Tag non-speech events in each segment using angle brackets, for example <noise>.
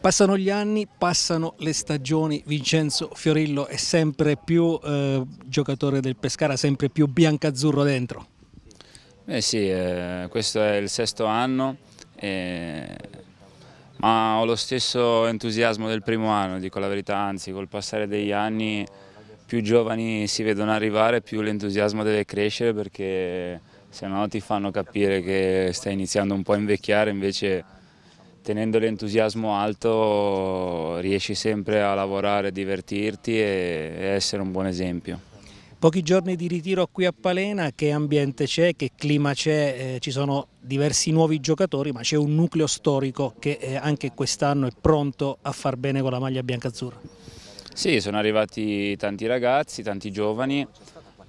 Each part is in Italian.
Passano gli anni, passano le stagioni, Vincenzo Fiorillo è sempre più eh, giocatore del Pescara, sempre più biancazzurro dentro. Eh sì, eh, questo è il sesto anno, eh, ma ho lo stesso entusiasmo del primo anno, dico la verità, anzi col passare degli anni più giovani si vedono arrivare, più l'entusiasmo deve crescere perché se no ti fanno capire che stai iniziando un po' a invecchiare, invece tenendo l'entusiasmo alto riesci sempre a lavorare, divertirti e essere un buon esempio. Pochi giorni di ritiro qui a Palena, che ambiente c'è, che clima c'è, eh, ci sono diversi nuovi giocatori ma c'è un nucleo storico che eh, anche quest'anno è pronto a far bene con la maglia biancazzurra. Sì, sono arrivati tanti ragazzi, tanti giovani,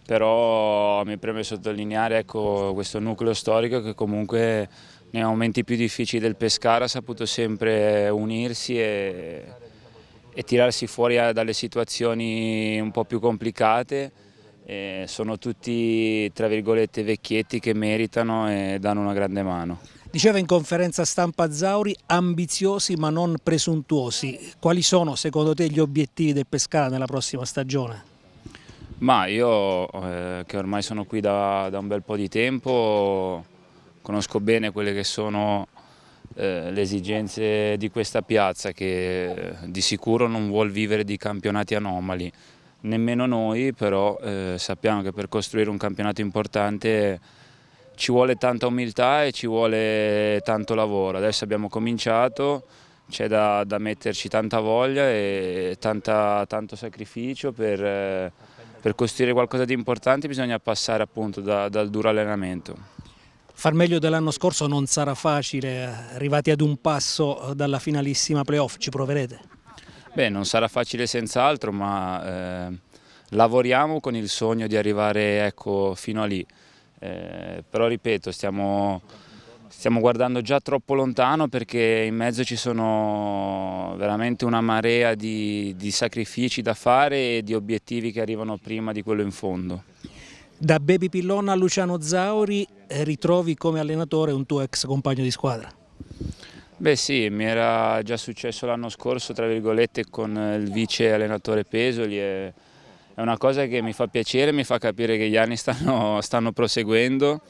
però mi preme sottolineare ecco, questo nucleo storico che comunque nei momenti più difficili del Pescara ha saputo sempre unirsi e, e tirarsi fuori eh, dalle situazioni un po' più complicate. E sono tutti tra virgolette vecchietti che meritano e danno una grande mano. Diceva in conferenza stampa Zauri ambiziosi ma non presuntuosi. Quali sono secondo te gli obiettivi del Pescara nella prossima stagione? Ma io eh, che ormai sono qui da, da un bel po' di tempo conosco bene quelle che sono eh, le esigenze di questa piazza che eh, di sicuro non vuol vivere di campionati anomali, nemmeno noi però eh, sappiamo che per costruire un campionato importante ci vuole tanta umiltà e ci vuole tanto lavoro, adesso abbiamo cominciato, c'è da, da, metterci tanta voglia e tanta, tanto sacrificio per... per costruire qualcosa di importante bisogna passare appunto da, dal duro allenamento. Far meglio dell'anno scorso non sarà facile, arrivati ad un passo dalla finalissima playoff, ci proverete? Beh, non sarà facile senz'altro, ma eh, lavoriamo con il sogno di arrivare ecco, fino a lì. Eh, però ripeto, stiamo, stiamo guardando già troppo lontano perché in mezzo ci sono veramente una marea di, di sacrifici da fare e di obiettivi che arrivano prima di quello in fondo. Da Baby Pillon a Luciano Zauri eh, ritrovi come allenatore un tuo ex compagno di squadra? Beh sì, mi era già successo l'anno scorso tra virgolette con eh, il vice allenatore Pesoli e è una cosa che mi fa piacere, mi fa capire che gli anni stanno, <laughs> stanno proseguendo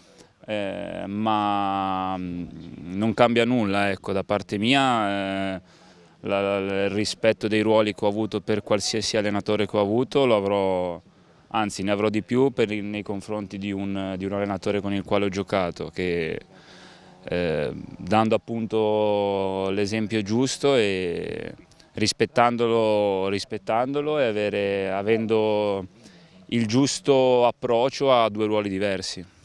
eh, ma mm, non cambia nulla ecco, da parte mia eh, la, la, il rispetto dei ruoli che ho avuto per qualsiasi allenatore che ho avuto lo avrò anzi ne avrò di più per, nei confronti di un, di un, allenatore con il quale ho giocato che eh, dando appunto l'esempio giusto e rispettandolo, rispettandolo e avere, avendo il giusto approccio a due ruoli diversi.